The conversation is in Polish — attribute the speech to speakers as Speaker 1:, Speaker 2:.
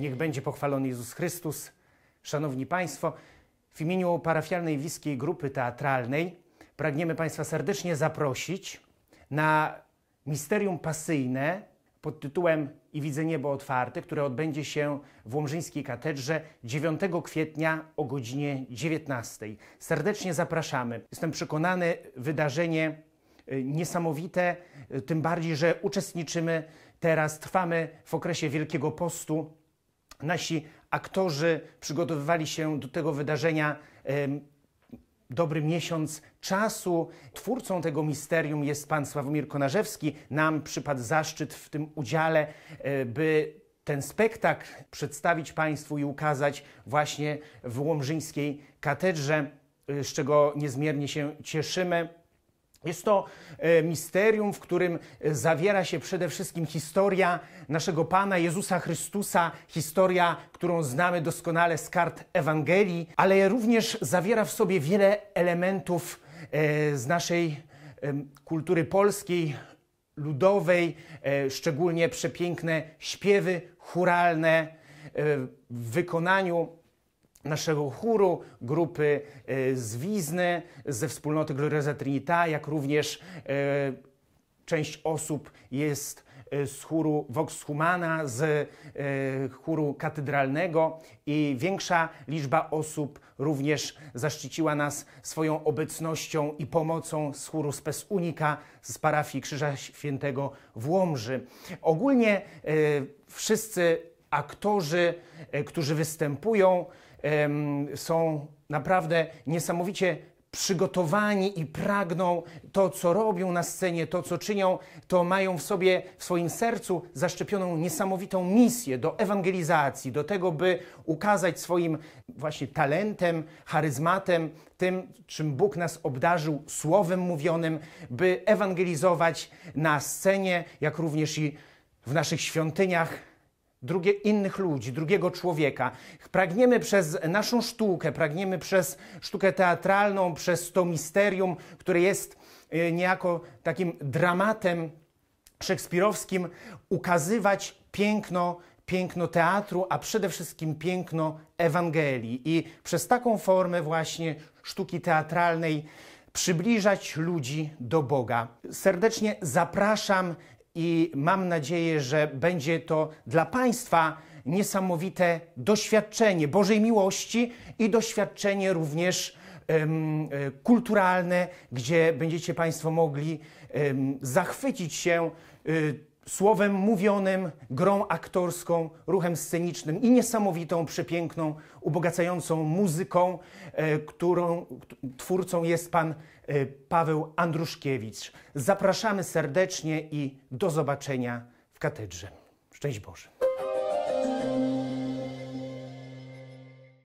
Speaker 1: Niech będzie pochwalony Jezus Chrystus. Szanowni Państwo, w imieniu parafialnej wiejskiej grupy teatralnej pragniemy Państwa serdecznie zaprosić na misterium pasyjne pod tytułem I widzę niebo otwarte, które odbędzie się w Łomżyńskiej Katedrze 9 kwietnia o godzinie 19. Serdecznie zapraszamy. Jestem przekonany, wydarzenie y, niesamowite, y, tym bardziej, że uczestniczymy teraz, trwamy w okresie Wielkiego Postu nasi aktorzy przygotowywali się do tego wydarzenia dobry miesiąc czasu. Twórcą tego misterium jest pan Sławomir Konarzewski. Nam przypadł zaszczyt w tym udziale, e, by ten spektakl przedstawić Państwu i ukazać właśnie w Łomżyńskiej Katedrze, e, z czego niezmiernie się cieszymy. Jest to e, misterium, w którym e, zawiera się przede wszystkim historia naszego Pana Jezusa Chrystusa, historia, którą znamy doskonale z kart Ewangelii, ale również zawiera w sobie wiele elementów e, z naszej kultury polskiej, ludowej, szczególnie przepiękne śpiewy churalne w wykonaniu naszego chóru, grupy e, z Wizny, ze wspólnoty Gloriosa Trinita, jak również e, część osób jest e, z chóru Vox Humana, z chóru katedralnego i większa liczba osób również zaszczyciła nas swoją obecnością i pomocą z chóru Spes z parafii Krzyża Świętego w Łomży. Ogólnie wszyscy aktorzy, e, którzy występują, są naprawdę niesamowicie przygotowani i pragną to, co robią na scenie, to, co czynią, to mają w sobie, w swoim sercu zaszczepioną niesamowitą misję do ewangelizacji, do tego, by ukazać swoim właśnie talentem, charyzmatem, tym, czym Bóg nas obdarzył, słowem mówionym, by ewangelizować na scenie, jak również i w naszych świątyniach, drugie, innych ludzi, drugiego człowieka. Pragniemy przez naszą sztukę, pragniemy przez sztukę teatralną, przez to misterium, które jest y, niejako takim dramatem szekspirowskim, ukazywać piękno piękno teatru, a przede wszystkim piękno Ewangelii. I przez taką formę właśnie sztuki teatralnej przybliżać ludzi do Boga. Serdecznie zapraszam i mam nadzieję, że będzie to dla Państwa niesamowite doświadczenie Bożej miłości i doświadczenie również um, kulturalne, gdzie będziecie Państwo mogli um, zachwycić się um, słowem mówionym, grą aktorską, ruchem scenicznym i niesamowitą, przepiękną, ubogacającą muzyką, e, którą twórcą jest pan e, Paweł Andruszkiewicz. Zapraszamy serdecznie i do zobaczenia w katedrze. Szczęść Boże.